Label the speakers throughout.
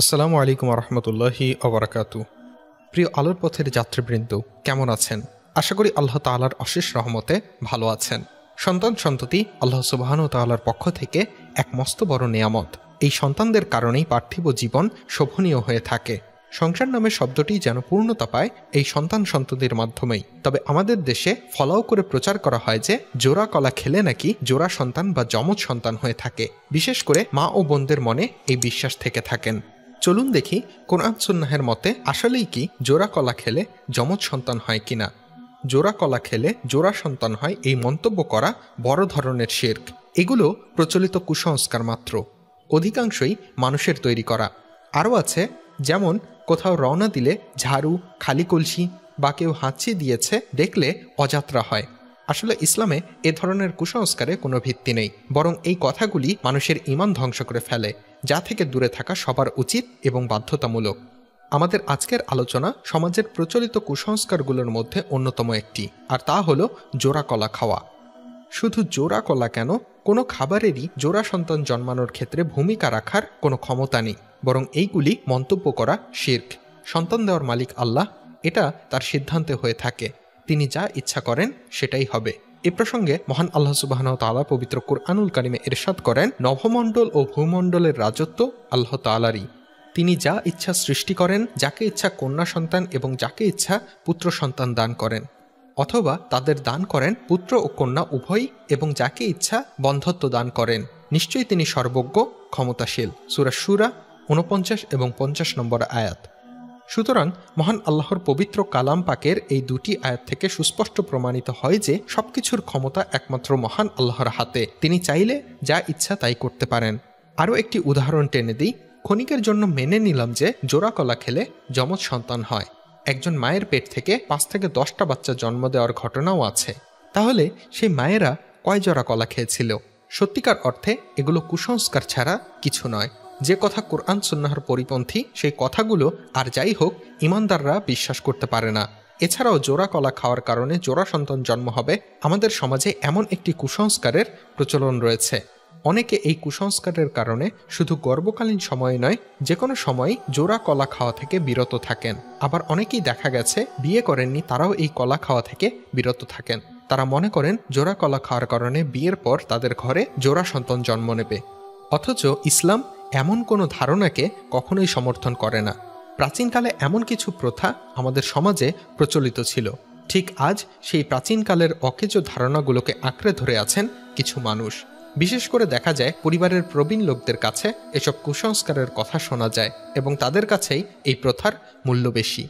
Speaker 1: আসসালামু আলাইকুম রহমতুল্লাহি অবরাকাতু প্রিয় আলোর পথের যাত্রীবৃন্দ কেমন আছেন আশা করি আল্লাহ তালার অশেষ রহমতে ভালো আছেন সন্তান সন্ততি আল্লাহ সুবাহন তাল্লার পক্ষ থেকে এক মস্ত বড় নিয়ামত এই সন্তানদের কারণেই পার্থিব জীবন শোভনীয় হয়ে থাকে সংসার নামে শব্দটি যেন পূর্ণতা পায় এই সন্তান সন্ততির মাধ্যমেই তবে আমাদের দেশে ফলাও করে প্রচার করা হয় যে জোড়া কলা খেলে নাকি জোড়া সন্তান বা যমজ সন্তান হয়ে থাকে বিশেষ করে মা ও বোনদের মনে এই বিশ্বাস থেকে থাকেন চলুন দেখি কোরআন সুন্নাহের মতে আসলেই কি জোড়া কলা খেলে যমজ সন্তান হয় কিনা জোড়া কলা খেলে জোড়া সন্তান হয় এই মন্তব্য করা বড় ধরনের শেরক এগুলো প্রচলিত কুসংস্কার মাত্র অধিকাংশই মানুষের তৈরি করা আরও আছে যেমন কোথাও রওনা দিলে ঝাড়ু খালি কলসি বা কেউ হাঁচি দিয়েছে দেখলে অযাত্রা হয় আসলে ইসলামে এ ধরনের কুসংস্কারে কোনো ভিত্তি নেই বরং এই কথাগুলি মানুষের ইমান ধ্বংস করে ফেলে যা থেকে দূরে থাকা সবার উচিত এবং বাধ্যতামূলক আমাদের আজকের আলোচনা সমাজের প্রচলিত কুসংস্কারগুলোর মধ্যে অন্যতম একটি আর তা হলো জোড়া কলা খাওয়া শুধু জোড়া কলা কেন কোনো খাবারেরই জোড়া সন্তান জন্মানোর ক্ষেত্রে ভূমিকা রাখার কোনো ক্ষমতা নেই বরং এইগুলি মন্তব্য করা শির্ক সন্তান দেওয়ার মালিক আল্লাহ এটা তার সিদ্ধান্তে হয়ে থাকে তিনি যা ইচ্ছা করেন সেটাই হবে এ প্রসঙ্গে মহান আল্লাহ সুবাহন তালা পবিত্র কুরআনুল কারিমে এরশাদ করেন নভমণ্ডল ও ভূমণ্ডলের রাজত্ব আল্লাহ তালারই তিনি যা ইচ্ছা সৃষ্টি করেন যাকে ইচ্ছা কন্যা সন্তান এবং যাকে ইচ্ছা পুত্র সন্তান দান করেন অথবা তাদের দান করেন পুত্র ও কন্যা উভয়ই এবং যাকে ইচ্ছা বন্ধত্ব দান করেন নিশ্চয়ই তিনি সর্বজ্ঞ ক্ষমতাশীল সুরা সুরা ঊনপঞ্চাশ এবং পঞ্চাশ নম্বর আয়াত সুতরাং মহান আল্লাহর পবিত্র কালাম পাকের এই দুটি আয়াত থেকে সুস্পষ্ট প্রমাণিত হয় যে সবকিছুর ক্ষমতা একমাত্র মহান আল্লাহর হাতে তিনি চাইলে যা ইচ্ছা তাই করতে পারেন আরও একটি উদাহরণ টেনে দিই ক্ষণিকের জন্য মেনে নিলাম যে জোড়া কলা খেলে যমজ সন্তান হয় একজন মায়ের পেট থেকে পাঁচ থেকে দশটা বাচ্চা জন্ম দেওয়ার ঘটনাও আছে তাহলে সেই মায়েরা কয় জোড়া কলা খেয়েছিল সত্যিকার অর্থে এগুলো কুসংস্কার ছাড়া কিছু নয় যে কথা কোরআন সুন্নাহর পরিপন্থী সেই কথাগুলো আর যাই হোক ইমানদাররা বিশ্বাস করতে পারে না এছাড়াও জোড়া কলা খাওয়ার কারণে জোড়া সন্তান জন্ম হবে আমাদের সমাজে এমন একটি কুসংস্কারের প্রচলন রয়েছে অনেকে এই কুসংস্কারের কারণে শুধু গর্বকালীন সময় নয় যে কোনো সময় জোড়া কলা খাওয়া থেকে বিরত থাকেন আবার অনেকেই দেখা গেছে বিয়ে করেননি তারাও এই কলা খাওয়া থেকে বিরত থাকেন তারা মনে করেন জোড়া কলা খাওয়ার কারণে বিয়ের পর তাদের ঘরে জোড়া সন্তান জন্ম নেবে অথচ ইসলাম এমন কোনো ধারণাকে কখনোই সমর্থন করে না প্রাচীনকালে এমন কিছু প্রথা আমাদের সমাজে প্রচলিত ছিল ঠিক আজ সেই প্রাচীনকালের অকেজ ধারণাগুলোকে আঁকড়ে ধরে আছেন কিছু মানুষ বিশেষ করে দেখা যায় পরিবারের প্রবীণ লোকদের কাছে এসব কুসংস্কারের কথা শোনা যায় এবং তাদের কাছেই এই প্রথার মূল্য বেশি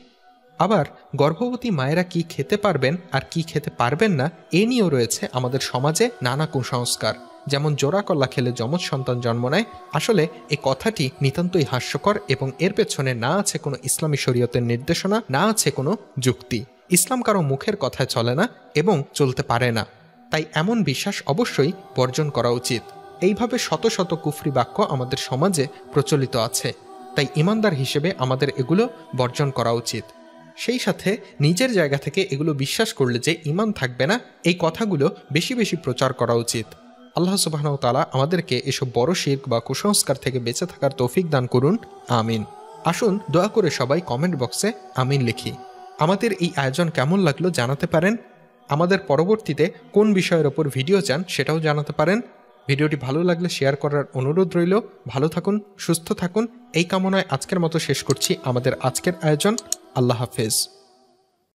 Speaker 1: আবার গর্ভবতী মায়েরা কি খেতে পারবেন আর কি খেতে পারবেন না এ নিয়েও রয়েছে আমাদের সমাজে নানা কুসংস্কার যেমন জোড়া কলা খেলে যমজ সন্তান জন্ম নেয় আসলে এ কথাটি নিতান্তই হাস্যকর এবং এর পেছনে না আছে কোনো ইসলামী শরীয়তের নির্দেশনা না আছে কোনো যুক্তি ইসলাম কারো মুখের কথায় চলে না এবং চলতে পারে না তাই এমন বিশ্বাস অবশ্যই বর্জন করা উচিত এইভাবে শত শত কুফরি বাক্য আমাদের সমাজে প্রচলিত আছে তাই ইমানদার হিসেবে আমাদের এগুলো বর্জন করা উচিত সেই সাথে নিজের জায়গা থেকে এগুলো বিশ্বাস করলে যে ইমান থাকবে না এই কথাগুলো বেশি বেশি প্রচার করা উচিত আল্লাহ সুবাহন তালা আমাদেরকে এসব বড় শির্ক বা কুসংস্কার থেকে বেঁচে থাকার তৌফিক দান করুন আমিন আসুন দয়া করে সবাই কমেন্ট বক্সে আমিন লিখি আমাদের এই আয়োজন কেমন লাগলো জানাতে পারেন আমাদের পরবর্তীতে কোন বিষয়ের ওপর ভিডিও চান সেটাও জানাতে পারেন ভিডিওটি ভালো লাগলে শেয়ার করার অনুরোধ রইল ভালো থাকুন সুস্থ থাকুন এই কামনায় আজকের মতো শেষ করছি আমাদের আজকের আয়োজন আল্লাহ হাফেজ